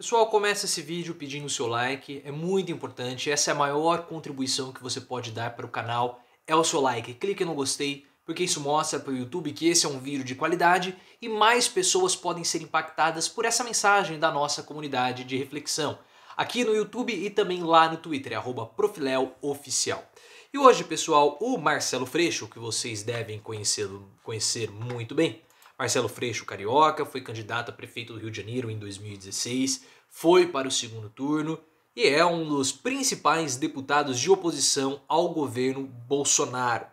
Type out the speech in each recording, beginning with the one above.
Pessoal, começa esse vídeo pedindo o seu like, é muito importante, essa é a maior contribuição que você pode dar para o canal, é o seu like. Clique no gostei, porque isso mostra para o YouTube que esse é um vídeo de qualidade e mais pessoas podem ser impactadas por essa mensagem da nossa comunidade de reflexão, aqui no YouTube e também lá no Twitter, é arroba profileloficial. E hoje, pessoal, o Marcelo Freixo, que vocês devem conhecer, conhecer muito bem, Marcelo Freixo Carioca foi candidato a prefeito do Rio de Janeiro em 2016, foi para o segundo turno e é um dos principais deputados de oposição ao governo Bolsonaro.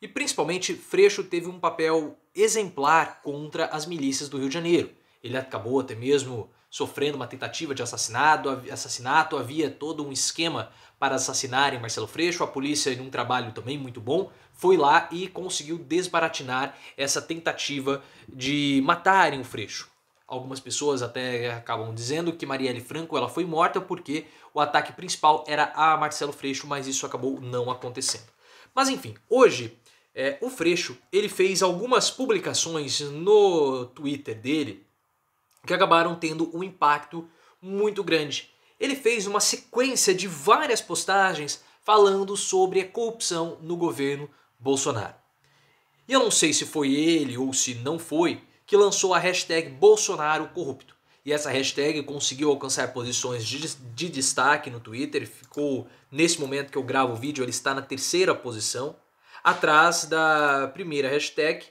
E principalmente, Freixo teve um papel exemplar contra as milícias do Rio de Janeiro. Ele acabou até mesmo sofrendo uma tentativa de assassinato, assassinato, havia todo um esquema para assassinarem Marcelo Freixo, a polícia em um trabalho também muito bom, foi lá e conseguiu desbaratinar essa tentativa de matarem o Freixo. Algumas pessoas até acabam dizendo que Marielle Franco ela foi morta porque o ataque principal era a Marcelo Freixo, mas isso acabou não acontecendo. Mas enfim, hoje é, o Freixo ele fez algumas publicações no Twitter dele que acabaram tendo um impacto muito grande. Ele fez uma sequência de várias postagens falando sobre a corrupção no governo Bolsonaro. E eu não sei se foi ele ou se não foi que lançou a hashtag Bolsonaro Corrupto. E essa hashtag conseguiu alcançar posições de, de destaque no Twitter, ficou, nesse momento que eu gravo o vídeo, ele está na terceira posição, atrás da primeira hashtag,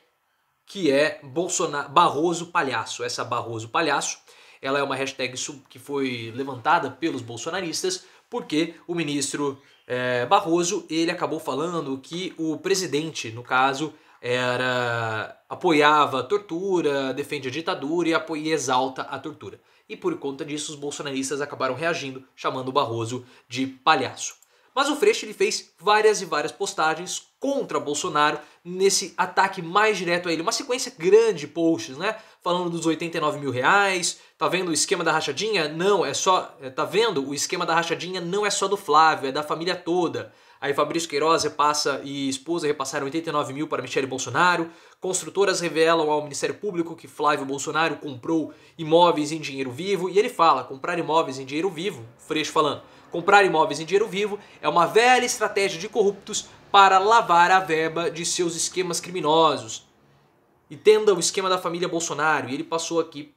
que é Bolsonaro, Barroso Palhaço. Essa Barroso Palhaço, ela é uma hashtag que foi levantada pelos bolsonaristas porque o ministro é, Barroso ele acabou falando que o presidente, no caso, era apoiava a tortura, defende a ditadura e, apoia, e exalta a tortura. E por conta disso, os bolsonaristas acabaram reagindo, chamando o Barroso de palhaço. Mas o Freixo ele fez várias e várias postagens contra Bolsonaro nesse ataque mais direto a ele. Uma sequência grande de posts, né? Falando dos 89 mil reais, tá vendo o esquema da rachadinha? Não, é só. É, tá vendo? O esquema da rachadinha não é só do Flávio, é da família toda. Aí Fabrício Queiroz repassa e esposa repassaram 89 mil para Michele Bolsonaro. Construtoras revelam ao Ministério Público que Flávio Bolsonaro comprou imóveis em dinheiro vivo. E ele fala: comprar imóveis em dinheiro vivo, Freixo falando. Comprar imóveis em dinheiro vivo é uma velha estratégia de corruptos para lavar a verba de seus esquemas criminosos. e tendo o esquema da família Bolsonaro. E ele passou aqui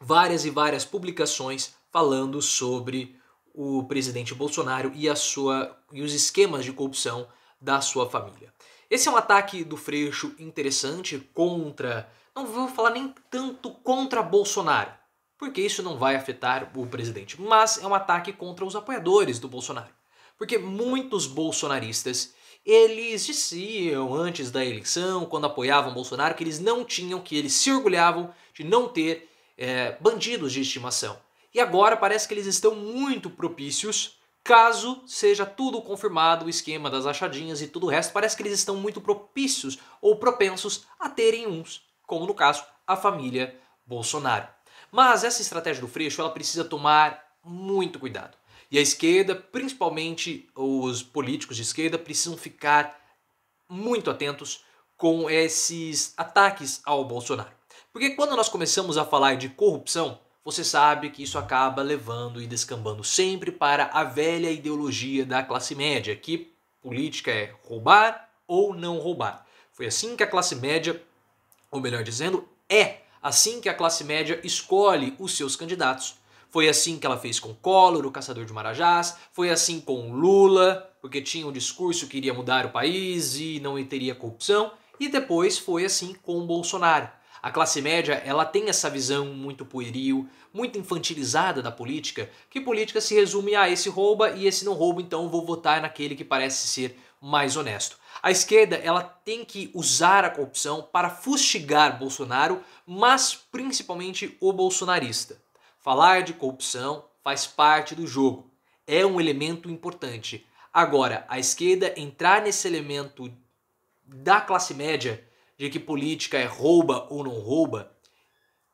várias e várias publicações falando sobre o presidente Bolsonaro e a sua e os esquemas de corrupção da sua família. Esse é um ataque do Freixo interessante contra, não vou falar nem tanto contra Bolsonaro, porque isso não vai afetar o presidente, mas é um ataque contra os apoiadores do Bolsonaro. Porque muitos bolsonaristas eles diziam antes da eleição, quando apoiavam Bolsonaro, que eles não tinham, que eles se orgulhavam de não ter é, bandidos de estimação. E agora parece que eles estão muito propícios, caso seja tudo confirmado, o esquema das achadinhas e tudo o resto, parece que eles estão muito propícios ou propensos a terem uns, como no caso a família Bolsonaro. Mas essa estratégia do Freixo ela precisa tomar muito cuidado. E a esquerda, principalmente os políticos de esquerda, precisam ficar muito atentos com esses ataques ao Bolsonaro. Porque quando nós começamos a falar de corrupção, você sabe que isso acaba levando e descambando sempre para a velha ideologia da classe média, que política é roubar ou não roubar. Foi assim que a classe média, ou melhor dizendo, é assim que a classe média escolhe os seus candidatos foi assim que ela fez com Collor, o caçador de Marajás, foi assim com Lula, porque tinha um discurso que iria mudar o país e não teria corrupção, e depois foi assim com Bolsonaro. A classe média, ela tem essa visão muito pueril, muito infantilizada da política, que política se resume a esse rouba e esse não rouba, então vou votar naquele que parece ser mais honesto. A esquerda, ela tem que usar a corrupção para fustigar Bolsonaro, mas principalmente o bolsonarista. Falar de corrupção faz parte do jogo, é um elemento importante. Agora, a esquerda entrar nesse elemento da classe média de que política é rouba ou não rouba,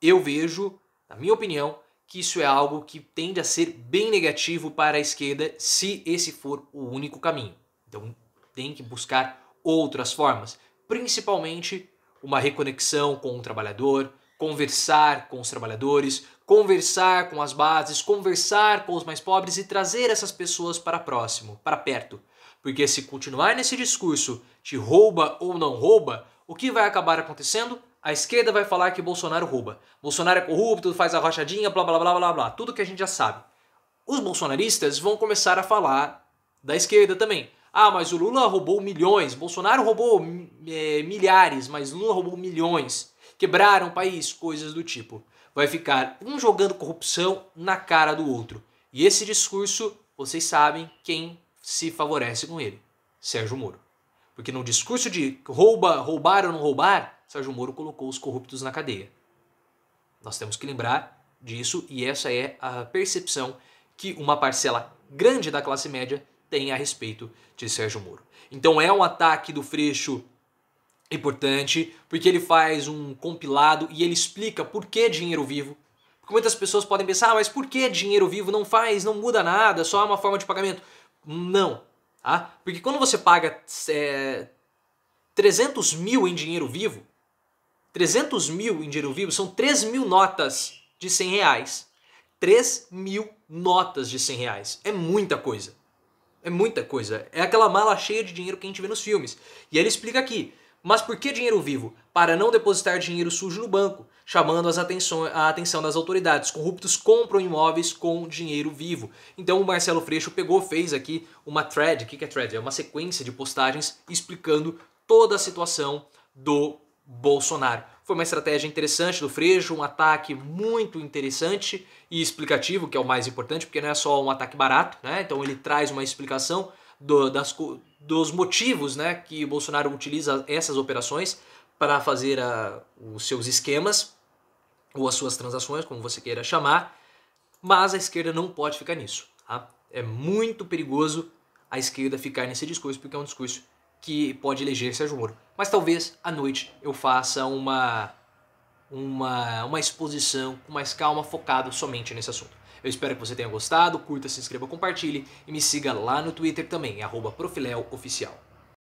eu vejo, na minha opinião, que isso é algo que tende a ser bem negativo para a esquerda se esse for o único caminho. Então, tem que buscar outras formas, principalmente uma reconexão com o trabalhador, conversar com os trabalhadores, conversar com as bases, conversar com os mais pobres e trazer essas pessoas para próximo, para perto. Porque se continuar nesse discurso de rouba ou não rouba, o que vai acabar acontecendo? A esquerda vai falar que Bolsonaro rouba. Bolsonaro é corrupto, faz a rachadinha, blá blá blá blá blá, tudo que a gente já sabe. Os bolsonaristas vão começar a falar da esquerda também. Ah, mas o Lula roubou milhões, Bolsonaro roubou é, milhares, mas Lula roubou milhões. Quebraram o país, coisas do tipo vai ficar um jogando corrupção na cara do outro. E esse discurso, vocês sabem quem se favorece com ele: Sérgio Moro. Porque no discurso de rouba, roubar ou não roubar, Sérgio Moro colocou os corruptos na cadeia. Nós temos que lembrar disso e essa é a percepção que uma parcela grande da classe média tem a respeito de Sérgio Moro. Então é um ataque do Freixo importante, porque ele faz um compilado e ele explica por que dinheiro vivo. Porque muitas pessoas podem pensar, ah, mas por que dinheiro vivo não faz, não muda nada, só é uma forma de pagamento? Não, tá? Porque quando você paga é, 300 mil em dinheiro vivo, 300 mil em dinheiro vivo são 3 mil notas de 100 reais. 3 mil notas de 100 reais. É muita coisa. É muita coisa. É aquela mala cheia de dinheiro que a gente vê nos filmes. E ele explica aqui mas por que dinheiro vivo? Para não depositar dinheiro sujo no banco, chamando as atenção, a atenção das autoridades. Corruptos compram imóveis com dinheiro vivo. Então o Marcelo Freixo pegou, fez aqui uma thread. O que é thread? É uma sequência de postagens explicando toda a situação do Bolsonaro. Foi uma estratégia interessante do Freixo, um ataque muito interessante e explicativo, que é o mais importante, porque não é só um ataque barato, né? Então ele traz uma explicação do, das, dos motivos né, que Bolsonaro utiliza essas operações para fazer a, os seus esquemas ou as suas transações, como você queira chamar, mas a esquerda não pode ficar nisso. Tá? É muito perigoso a esquerda ficar nesse discurso, porque é um discurso que pode eleger Sérgio Moro. Mas talvez à noite eu faça uma, uma, uma exposição com mais calma, focado somente nesse assunto. Eu espero que você tenha gostado, curta, se inscreva, compartilhe e me siga lá no Twitter também, @profileloficial.